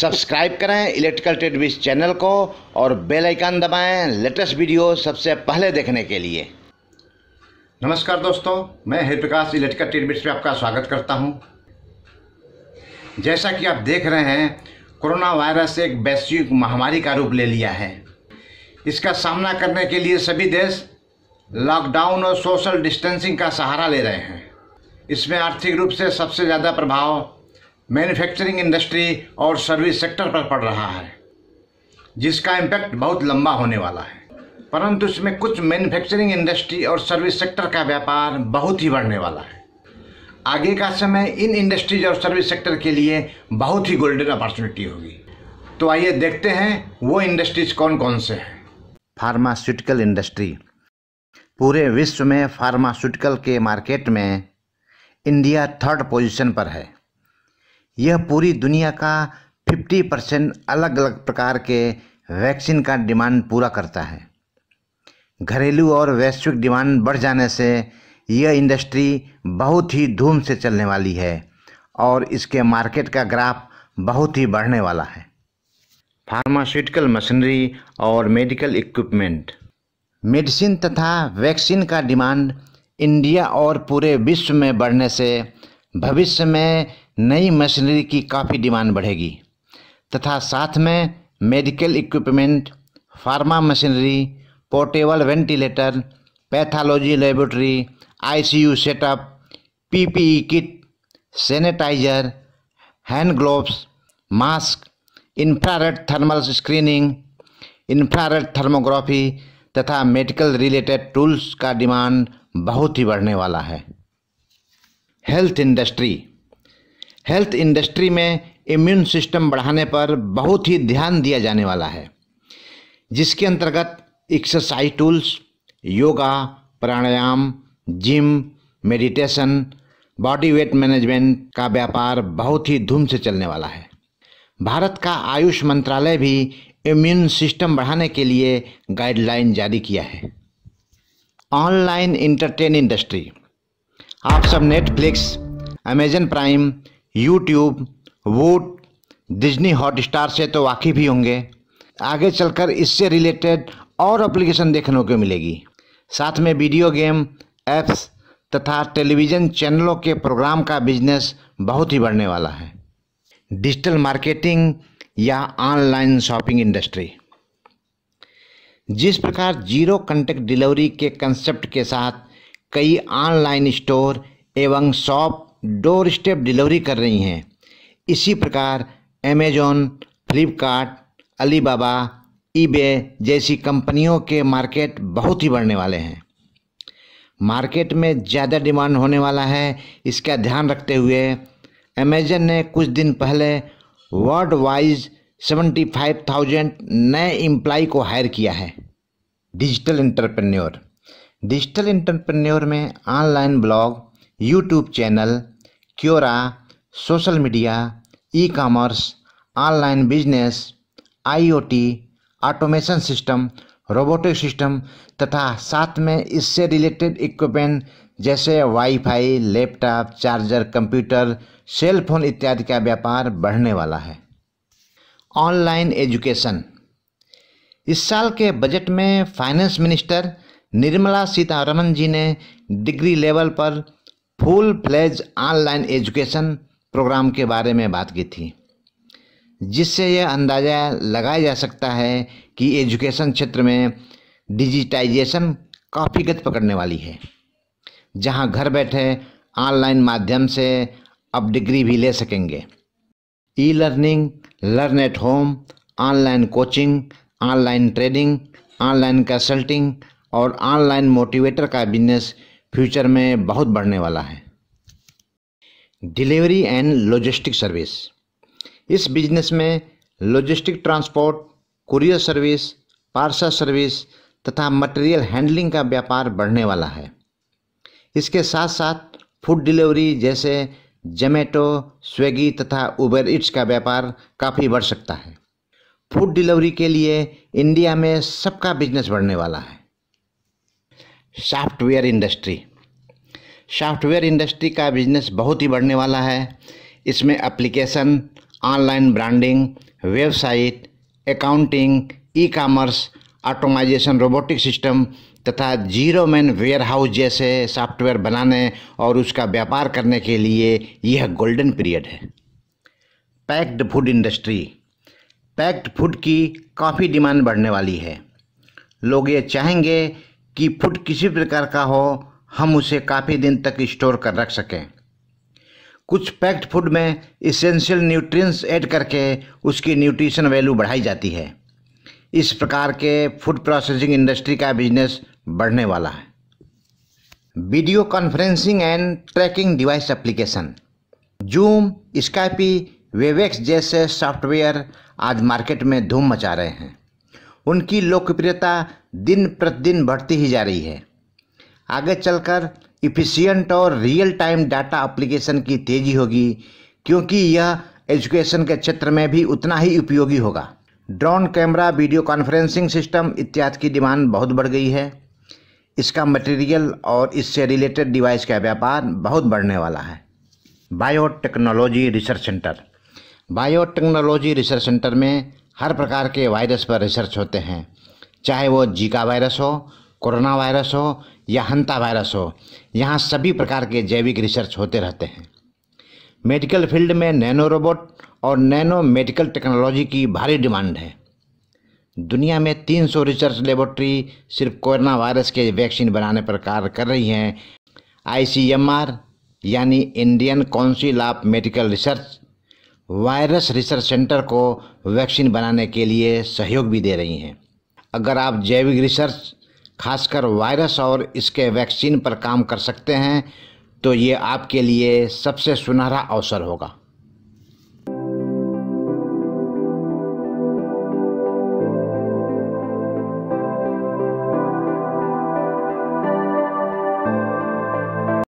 subscribe करें electrical trade channel को और बेल आइकन दबाएं लेटेस्ट वीडियो सबसे पहले देखने के लिए नमस्कार दोस्तों मैं Hari Prakash electrical trade bits आपका स्वागत करता हूं जैसा कि आप देख रहे हैं कोरोना वायरस एक वैश्विक महामारी का रूप ले लिया है इसका सामना करने के लिए सभी देश लॉकडाउन और सोशल डिस्टेंसिंग का सहारा ले रहे हैं इसमें आर्थिक रूप से सबसे ज़्यादा प्रभाव मैन्युफैक्चरिंग इंडस्ट्री और सर्विस सेक्टर पर पड़ रहा है जिसका इम्पैक्ट बहुत लंबा होने वाला है परंतु इसमें कुछ मैन्युफैक्चरिंग इंडस्ट्री और सर्विस सेक्टर का व्यापार बहुत ही बढ़ने वाला है आगे का समय इन इंडस्ट्रीज और सर्विस सेक्टर के लिए बहुत ही गोल्डन अपॉर्चुनिटी होगी तो आइए देखते हैं वो इंडस्ट्रीज कौन कौन से हैं फार्मास्यूटिकल इंडस्ट्री पूरे विश्व में फार्मास्यूटिकल के मार्केट में इंडिया थर्ड पोजीशन पर है यह पूरी दुनिया का 50 परसेंट अलग अलग प्रकार के वैक्सीन का डिमांड पूरा करता है घरेलू और वैश्विक डिमांड बढ़ जाने से यह इंडस्ट्री बहुत ही धूम से चलने वाली है और इसके मार्केट का ग्राफ बहुत ही बढ़ने वाला है फार्मास्यूटिकल मशीनरी और मेडिकल इक्विपमेंट मेडिसिन तथा वैक्सीन का डिमांड इंडिया और पूरे विश्व में बढ़ने से भविष्य में नई मशीनरी की काफ़ी डिमांड बढ़ेगी तथा साथ में medical equipment pharma machinery portable ventilator pathology laboratory ICU setup PPE kit sanitiser hand gloves mask infrared thermal screening infrared thermography तथा मेडिकल रिलेटेड टूल्स का डिमांड बहुत ही बढ़ने वाला है हेल्थ इंडस्ट्री हेल्थ इंडस्ट्री में इम्यून सिस्टम बढ़ाने पर बहुत ही ध्यान दिया जाने वाला है जिसके अंतर्गत exercise tools yoga pranayama gym meditation body weight management का व्यापार बहुत ही धूम से चलने वाला है भारत का आयुष मंत्रालय भी इम्यून सिस्टम बढ़ाने के लिए गाइडलाइन जारी किया है ऑनलाइन इंटरटेन इंडस्ट्री आप सब Netflix Amazon Prime YouTube Voot hot Hotstar से तो वाकिफ़ ही होंगे आगे चलकर इससे रिलेटेड और एप्लीकेशन देखने को मिलेगी साथ में वीडियो गेम ऐप्स तथा टेलीविज़न चैनलों के प्रोग्राम का बिजनेस बहुत ही बढ़ने वाला है डिजिटल मार्केटिंग या ऑनलाइन शॉपिंग इंडस्ट्री जिस प्रकार जीरो कंटेक्ट डिलीवरी के कंसेप्ट के साथ कई ऑनलाइन स्टोर एवं शॉप डोर स्टेप डिलीवरी कर रही हैं इसी प्रकार अमेजोन फ्लिपकार्ट अलीबाबा ईबे जैसी कंपनियों के मार्केट बहुत ही बढ़ने वाले हैं मार्केट में ज़्यादा डिमांड होने वाला है इसका ध्यान रखते हुए अमेजन ने कुछ दिन पहले world wise seventy five thousand नए एम्प्लाई को हायर किया है डिजिटल इंटरप्रेन्योर डिजिटल इंटरप्रेन्योर में online blog YouTube channel Quora social media e commerce online business IoT automation system robotic system तथा साथ में इससे रिलेटेड इक्विपमेंट जैसे wifi, laptop charger computer cell phone इत्यादि का व्यापार बढ़ने वाला है ऑनलाइन एजुकेशन इस साल के बजट में फाइनेंस मिनिस्टर निर्मला सीतारमन जी ने डिग्री लेवल पर full fledge online education programme के बारे में बात की थी जिससे यह अंदाज़ा लगाया जा सकता है कि एजुकेशन क्षेत्र में डिजिटाइजेशन काफ़ी गति पकड़ने वाली है जहां घर बैठे ऑनलाइन माध्यम से अब डिग्री भी ले सकेंगे e learning learn at home online coaching online trading online consulting और ऑनलाइन मोटिवेटर का बिजनेस फ्यूचर में बहुत बढ़ने वाला है डिलीवरी एंड लॉजिस्टिक सर्विस इस बिजनेस में logistic transport courier service parcel service तथा मटेरियल हैंडलिंग का व्यापार बढ़ने वाला है इसके साथ साथ फूड डिलीवरी जैसे जोमेटो स्विगी तथा उबर इट्स का व्यापार काफ़ी बढ़ सकता है फूड डिलीवरी के लिए इंडिया में सबका बिजनेस बढ़ने वाला है सॉफ्टवेयर इंडस्ट्री सॉफ्टवेयर इंडस्ट्री का बिजनेस बहुत ही बढ़ने वाला है इसमें application online branding website accounting e commerce automisation robotic system तथा जीरो मैन वेयर हाउस जैसे सॉफ्टवेयर बनाने और उसका व्यापार करने के लिए यह गोल्डन पीरियड है packed food industry packed food की काफ़ी डिमांड बढ़ने वाली है लोग ये चाहेंगे कि फूड किसी प्रकार का हो हम उसे काफ़ी दिन तक स्टोर कर रख सकें कुछ पैक्ड फूड में इसेंशियल न्यूट्रिएंट्स ऐड करके उसकी न्यूट्रिशन वैल्यू बढ़ाई जाती है इस प्रकार के फूड प्रोसेसिंग इंडस्ट्री का बिजनेस बढ़ने वाला है video conferencing and tracking device application Zoom Skype Webex जैसे सॉफ्टवेयर आज मार्केट में धूम मचा रहे हैं उनकी लोकप्रियता दिन प्रतिदिन बढ़ती ही जा रही है आगे चलकर इफ़िशियंट और रियल टाइम डाटा एप्लीकेशन की तेज़ी होगी क्योंकि यह एजुकेशन के क्षेत्र में भी उतना ही उपयोगी होगा drone camera video conferencing system इत्यादि की डिमांड बहुत बढ़ गई है इसका मटेरियल और इससे रिलेटेड डिवाइस का व्यापार बहुत बढ़ने वाला है biotechnology research centre biotechnology research centre में हर प्रकार के वायरस पर रिसर्च होते हैं चाहे वो जीका वायरस हो कोरोना वायरस हो या हंता वायरस हो यहाँ सभी प्रकार के जैविक रिसर्च होते रहते हैं मेडिकल फील्ड में नैनो रोबोट और नैनो मेडिकल टेक्नोलॉजी की भारी डिमांड है दुनिया में 300 रिसर्च लेबोरेटरी सिर्फ कोरोना वायरस के वैक्सीन बनाने पर कार्य कर रही हैं आईसीएमआर यानी Indian council of medical research virus research centre को वैक्सीन बनाने के लिए सहयोग भी दे रही हैं अगर आप जैविक रिसर्च खासकर वायरस और इसके वैक्सीन पर काम कर सकते हैं तो ये आपके लिए सबसे सुनहरा अवसर होगा